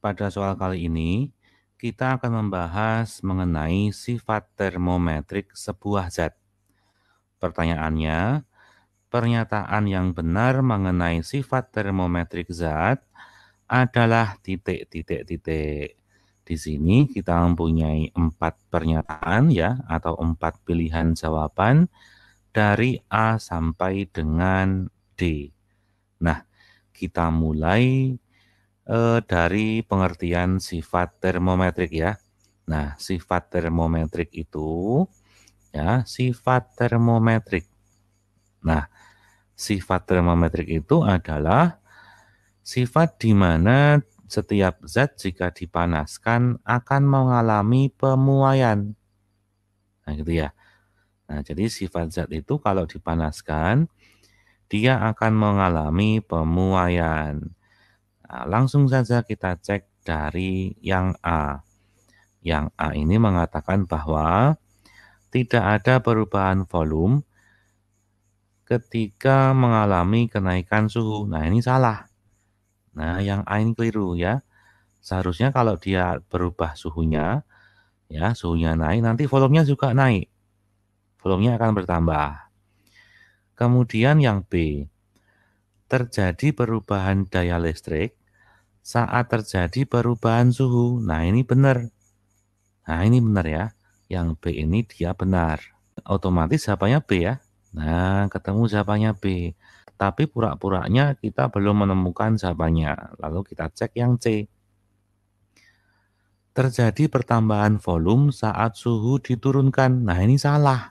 Pada soal kali ini, kita akan membahas mengenai sifat termometrik sebuah zat. Pertanyaannya, pernyataan yang benar mengenai sifat termometrik zat adalah titik-titik-titik. Di sini kita mempunyai empat pernyataan ya atau empat pilihan jawaban dari A sampai dengan D. Nah, kita mulai eh, dari pengertian sifat termometrik ya. Nah, sifat termometrik itu ya, sifat termometrik. Nah, sifat termometrik itu adalah sifat di mana setiap zat jika dipanaskan akan mengalami pemuaian. Nah, gitu ya. Nah, jadi sifat zat itu kalau dipanaskan dia akan mengalami pemuaian. Nah, langsung saja kita cek dari yang A. Yang A ini mengatakan bahwa tidak ada perubahan volume ketika mengalami kenaikan suhu. Nah, ini salah. Nah, yang A ini keliru ya. Seharusnya kalau dia berubah suhunya, ya suhunya naik, nanti volumenya juga naik. Volumenya akan bertambah. Kemudian yang B, terjadi perubahan daya listrik saat terjadi perubahan suhu. Nah ini benar. Nah ini benar ya. Yang B ini dia benar. Otomatis jawabannya B ya. Nah ketemu jawabannya B. Tapi pura-puranya kita belum menemukan jawabannya. Lalu kita cek yang C. Terjadi pertambahan volume saat suhu diturunkan. Nah ini salah.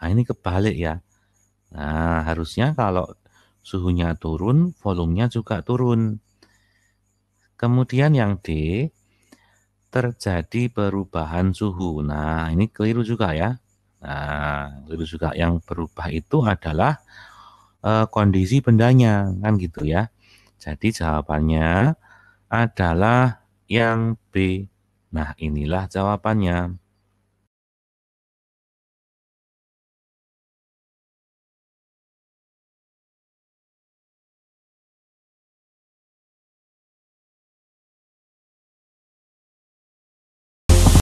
Nah ini kebalik ya. Nah harusnya kalau suhunya turun, volumenya juga turun. Kemudian yang D, terjadi perubahan suhu. Nah, ini keliru juga ya. Nah, keliru juga. Yang berubah itu adalah e, kondisi bendanya, kan gitu ya. Jadi jawabannya adalah yang B. Nah, inilah jawabannya.